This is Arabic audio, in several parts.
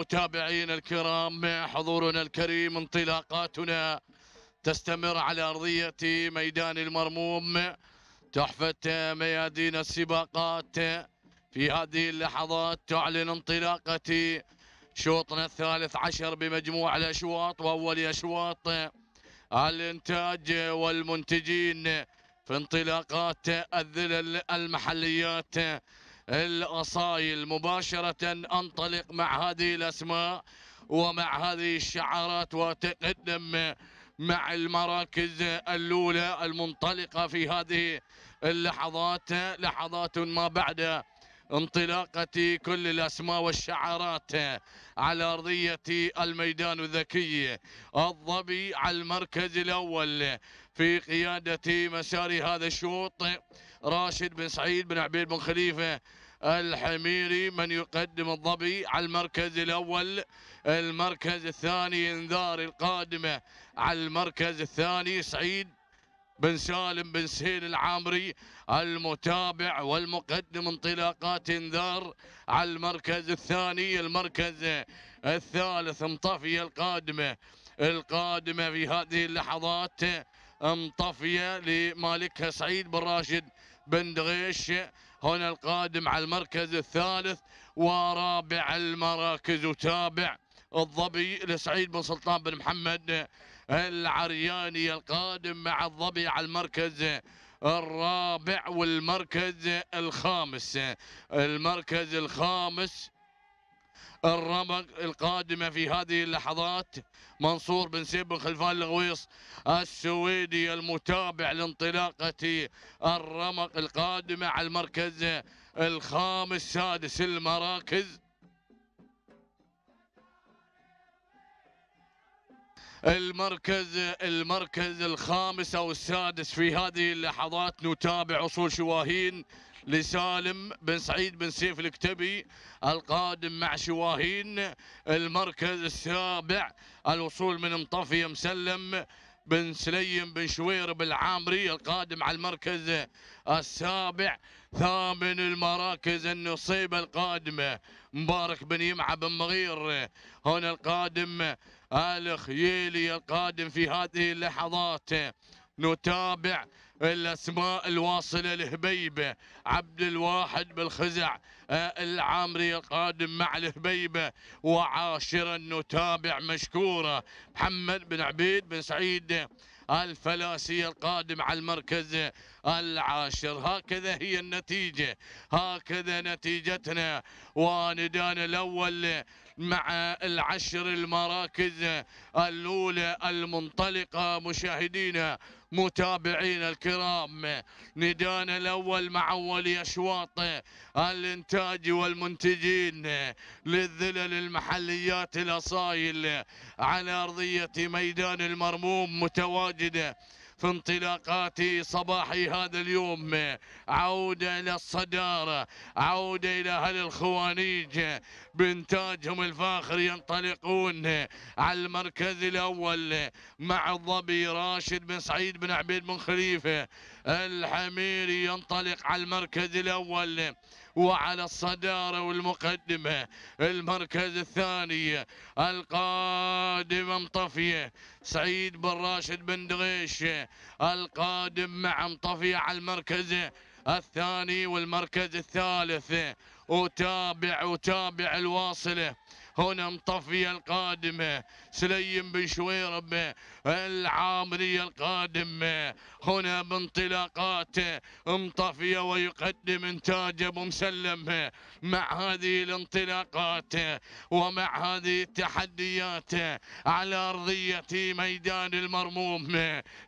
متابعينا الكرام مع حضورنا الكريم انطلاقاتنا تستمر على أرضية ميدان المرموم تحفة ميادين السباقات في هذه اللحظات تعلن انطلاقة شوطنا الثالث عشر بمجموع الأشواط وأول أشواط الإنتاج والمنتجين في انطلاقات الذلل المحليات الأصايل مباشرة أنطلق مع هذه الأسماء ومع هذه الشعارات وتقدم مع المراكز الأولى المنطلقة في هذه اللحظات لحظات ما بعد انطلاقة كل الأسماء والشعارات على أرضية الميدان الذكي الظبي على المركز الأول في قيادة مسار هذا الشوط راشد بن سعيد بن عبيد بن خليفة الحميري من يقدم الظبي على المركز الأول المركز الثاني انذار القادمة على المركز الثاني سعيد بن سالم بن سهيل العامري المتابع والمقدم انطلاقات انذار على المركز الثاني المركز الثالث مطفية القادمة القادمة في هذه اللحظات مطفية لمالكها سعيد بن راشد بن دغيش هنا القادم على المركز الثالث ورابع المراكز وتابع الظبي لسعيد بن سلطان بن محمد العرياني القادم مع الظبي على المركز الرابع والمركز الخامس المركز الخامس الرمق القادمة في هذه اللحظات منصور بن سيب بن خلفان الغويص السويدي المتابع لانطلاقة الرمق القادمة على المركز الخامس سادس المراكز المركز المركز الخامس او السادس في هذه اللحظات نتابع وصول شواهين لسالم بن سعيد بن سيف الكتبي القادم مع شواهين المركز السابع الوصول من مطفي مسلم بن سليم بن شويرب العامري القادم على المركز السابع ثامن المراكز النصيبة القادمة مبارك بن يمعة بن مغير هنا القادم الخيلي القادم في هذه اللحظات نتابع الاسماء الواصله لهبيبه عبد الواحد بالخزع آه، العامري القادم مع الهبيبه وعاشرا نتابع مشكوره محمد بن عبيد بن سعيد آه، الفلاسي القادم على المركز آه، العاشر هكذا هي النتيجة هكذا نتيجتنا وندانا الأول مع العشر المراكز الأولى المنطلقة مشاهدينا متابعينا الكرام ندانا الأول مع أولي أشواط الإنتاج والمنتجين للذلل المحليات الأصايل على أرضية ميدان المرموم متواجدة في انطلاقات صباح هذا اليوم عودة إلى الصدارة عودة إلى أهل الخوانيج بإنتاجهم الفاخر ينطلقون على المركز الأول مع الظبي راشد بن سعيد بن عبيد بن خليفة الحميري ينطلق على المركز الأول وعلى الصدارة والمقدمة المركز الثاني القادم مطفية سعيد بن راشد بن دغيش القادم مع مطفية على المركز الثاني والمركز الثالث وتابع وتابع الواصله هنا مطفية القادمة سليم بن شويرب العامرية القادمة هنا بانطلاقات مطفية ويقدم إنتاج أبو مسلم مع هذه الانطلاقات ومع هذه التحديات على أرضية ميدان المرموم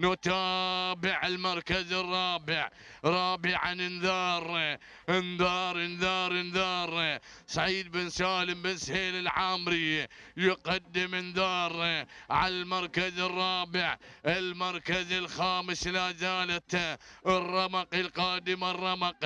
نتابع المركز الرابع رابعا انذار انذار انذار انذار سعيد بن سالم بن سهيل العامري يقدم انذار على المركز الرابع المركز الخامس لا لا زالت الرمق القادم الرمق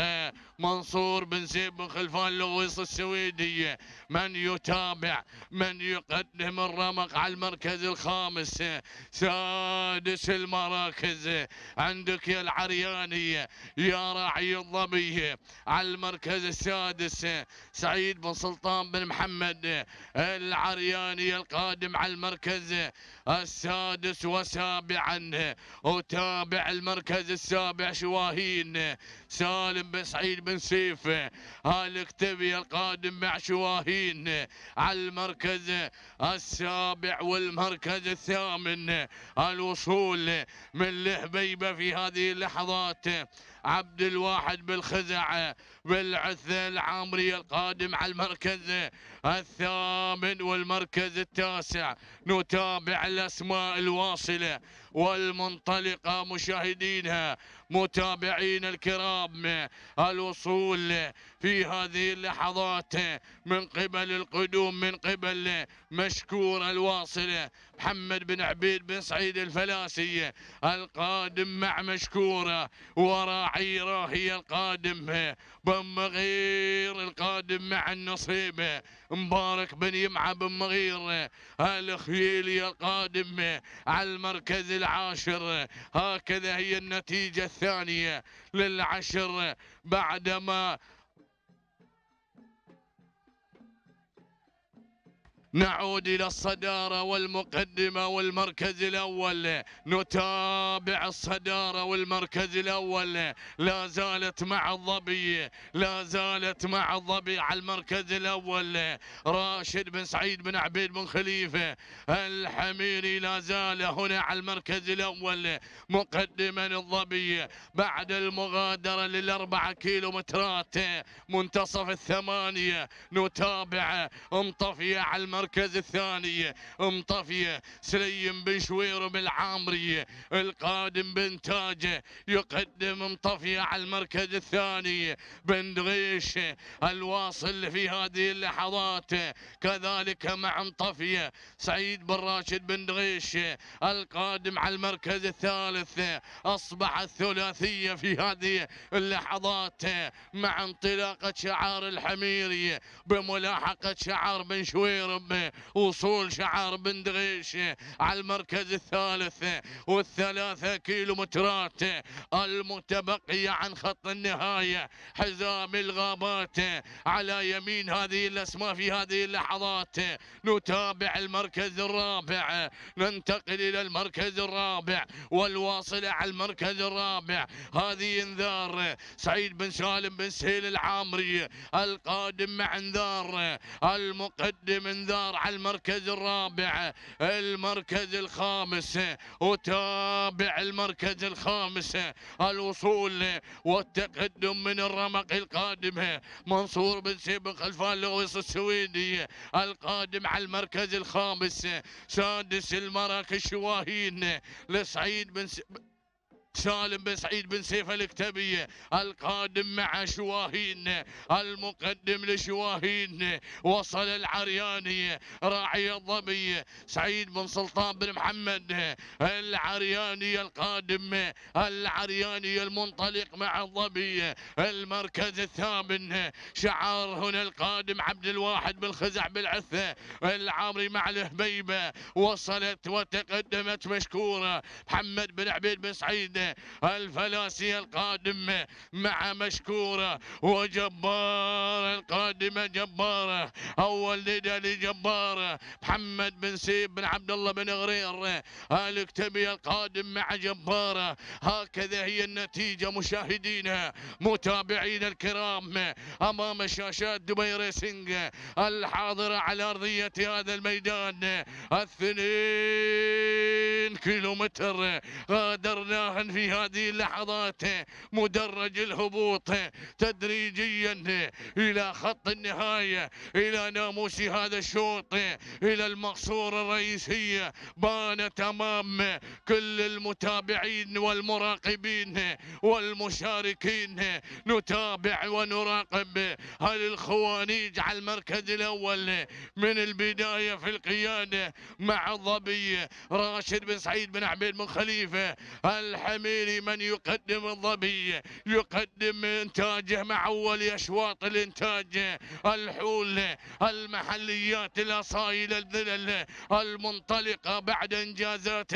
منصور بن زيد بن خلفان لويص السويدية من يتابع من يقدم الرمق على المركز الخامس سادس المراكز عندك يا العريانية يا راعي الظبية على المركز السادس سعيد بن سلطان بن محمد العرياني القادم على المركز السادس وسابعا وتابع المركز السابع شواهين سالم بن سعيد بن سيف هالكتبي القادم مع شواهين على المركز السابع والمركز الثامن الوصول من لهبيبه في هذه اللحظات عبد الواحد بالخزعة بالعثة العامري القادم على المركز الثامن والمركز التاسع نتابع الأسماء الواصلة والمنطلقة مشاهدينها متابعين الكرام الوصول في هذه اللحظات من قبل القدوم من قبل مشكور الواصلة محمد بن عبيد بن سعيد الفلاسي القادم مع مشكورة وراعي راهي القادم بن مغير القادم مع النصيب مبارك بن يمعة بن مغير الخيلي القادم على المركز العاشر هكذا هي النتيجة الثانية للعشر بعدما نعود إلى الصدارة والمقدمة والمركز الأول نتابع الصدارة والمركز الأول لا زالت مع الظبي لا زالت مع الظبي على المركز الأول راشد بن سعيد بن عبيد بن خليفة الحميري لا زال هنا على المركز الأول مقدما الظبي بعد المغادرة للأربعة كيلومترات منتصف الثمانية نتابع انطفي على المركز المركز الثاني مطفية سليم بن شويرم العامري القادم بن تاجه يقدم مطفية على المركز الثاني بن دغيش الواصل في هذه اللحظات كذلك مع مطفية سعيد بن راشد بن دغيش القادم على المركز الثالث أصبح الثلاثية في هذه اللحظات مع انطلاقة شعار الحميري بملاحقة شعار بن شويرب وصول شعار بن دغيش على المركز الثالث والثلاثة كيلومترات المتبقية عن خط النهاية حزام الغابات على يمين هذه الأسماء في هذه اللحظات نتابع المركز الرابع ننتقل إلى المركز الرابع والواصلة على المركز الرابع هذه انذار سعيد بن سالم بن سهيل العامري القادم مع انذار المقدم انذار الانتصار على المركز الرابع المركز الخامس وتابع المركز الخامس الوصول والتقدم من الرمق القادم منصور بن سيبق خلفان لويس السويدي القادم على المركز الخامس سادس المراكش شواهين لسعيد بن سيبق سالم بن سعيد بن سيف الكتبية القادم مع شواهين المقدم لشواهين وصل العرياني راعي الظبي سعيد بن سلطان بن محمد العرياني القادم العرياني المنطلق مع الظبي المركز الثامن شعار هنا القادم عبد الواحد بن خزع بالعثة العامري مع الهبيبة وصلت وتقدمت مشكورة محمد بن عبيد بن سعيد الفلاسي القادم مع مشكورة وجبارة القادمة جبارة أول لدى لجبارة محمد بن سيب بن عبد الله بن غرير الاكتبي القادم مع جبارة هكذا هي النتيجة مشاهدينا متابعينا الكرام أمام شاشات دبي ريسنج الحاضرة على أرضية هذا الميدان الاثنين كيلومتر غادرناهن آه، في هذه اللحظات آه، مدرج الهبوط آه، تدريجيا إلى خط النهاية إلى ناموس هذا الشوط إلى المقصورة الرئيسية بان تمام كل المتابعين والمراقبين والمشاركين نتابع ونراقب هل الخوانيج على المركز الأول من البداية في القيادة مع الظبي راشد بن سعيد سعيد بن عبيد بن خليفة الحميري من يقدم الظبي يقدم إنتاجه مع أول أشواط الإنتاج الحول المحليات الأصايل الذلل المنطلقة بعد إنجازات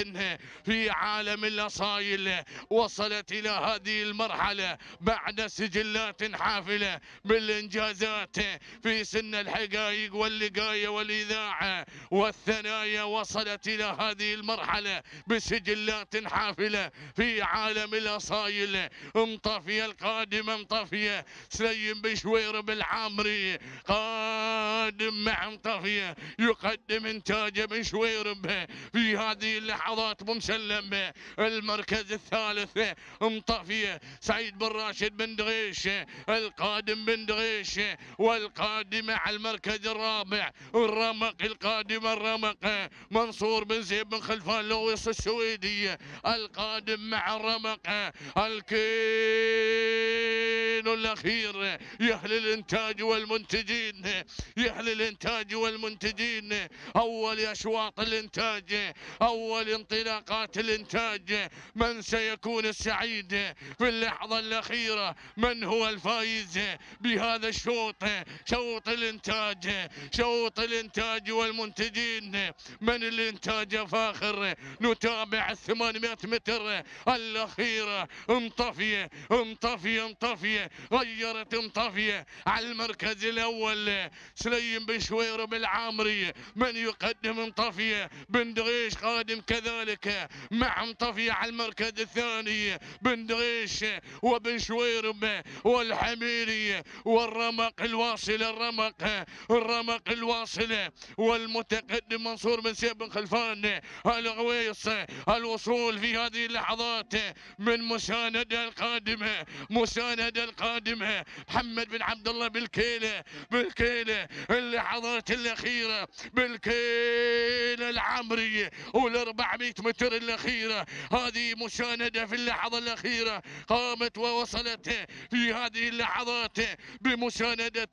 في عالم الأصايل وصلت إلى هذه المرحلة بعد سجلات حافلة بالإنجازات في سن الحقائق واللقاية والإذاعة والثنايا وصلت إلى هذه المرحلة بسجلات حافلة في عالم الأصايل مطفية القادمة مطفية سليم بشوير بالعامري قادم مع مطفية يقدم إنتاجه بشوير شويرب في هذه اللحظات مسلم المركز الثالث مطفية سعيد بن راشد بن دغيش القادم بن دغيش والقادمة على المركز الرابع الرمق القادمة الرمق منصور بن زيد بن خلفان لو الرئيس السويدي القادم مع الرمق الكين الأخير يحل الإنتاج والمنتجين يحل الإنتاج والمنتجين أول أشواط الإنتاج أول انطلاقات الإنتاج من سيكون السعيد في اللحظة الأخيرة من هو الفائز بهذا الشوط شوط الإنتاج شوط الإنتاج والمنتجين من الإنتاج فاخر نتابع 800 متر الأخيرة مطفية مطفية مطفية غيرت مطفية على المركز الأول سليم بن بالعامري من يقدم مطفية بن دغيش قادم كذلك مع مطفية على المركز الثاني بن دغيش وبن شويرب والحميري والرمق الواصل الرمق الرمق الواصل والمتقدم منصور بن سيب بن خلفان الغويص الفرص الوصول في هذه اللحظات من مساندة القادمة مساندة القادمة محمد بن عبد الله بالكيلة بالكيلة اللحظات الأخيرة بالكيلة العمرية وال 400 متر الأخيرة هذه مساندة في اللحظة الأخيرة قامت ووصلت في هذه اللحظات بمساندة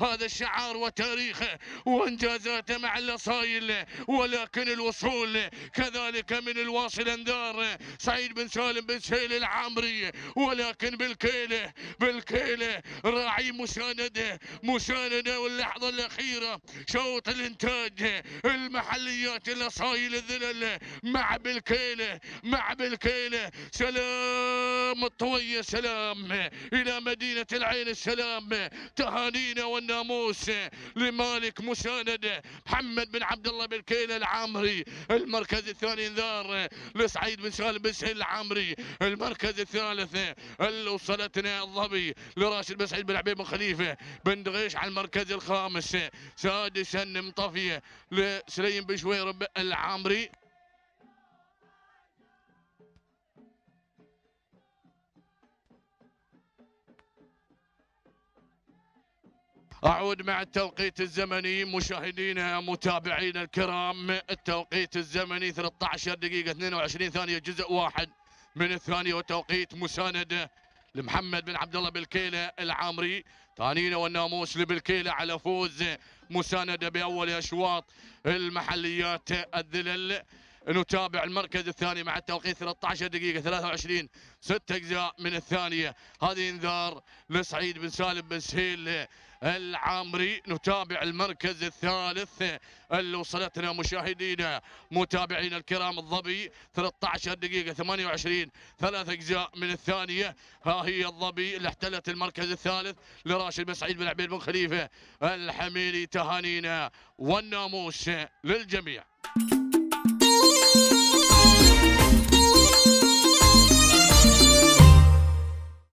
هذا الشعار وتاريخه وإنجازاته مع الأصايل ولكن الوصول كذلك ذلك من الواصل اندار سعيد بن سالم بن سهيل العامري ولكن بالكيله بالكيله راعي مسانده مسانده واللحظه الاخيره شوط الانتاج المحليات الاصايل الذلل مع بالكيله مع بالكيله سلام الطويه سلام الى مدينه العين السلام تهانينا والناموس لمالك مسانده محمد بن عبد الله بالكيله العامري المركز الثاني الانذار لسعيد بن شغال بن شهيل العامري المركز الثالث اللي وصلتنا الظبي لراشد بن سعيد بن عبيد بن خليفه بن دغيش على المركز الخامس سادسا مطفيه لسليم بن شوير العامري أعود مع التوقيت الزمني مشاهدينا متابعينا الكرام التوقيت الزمني 13 دقيقة 22 ثانية جزء واحد من الثانية وتوقيت مساندة لمحمد بن عبد الله بالكيلة العامري تانينا والناموس لبالكيلة على فوز مساندة بأول أشواط المحليات الذلل نتابع المركز الثاني مع التوقيت 13 دقيقة 23 ست أجزاء من الثانية هذه انذار لسعيد بن سالم بن سهيل العامري نتابع المركز الثالث اللي وصلتنا مشاهدينا متابعينا الكرام الظبي 13 دقيقة 28 ثلاث أجزاء من الثانية ها هي الظبي اللي احتلت المركز الثالث لراشد بن سعيد بن عبيد بن خليفة الحميري تهانينا والناموس للجميع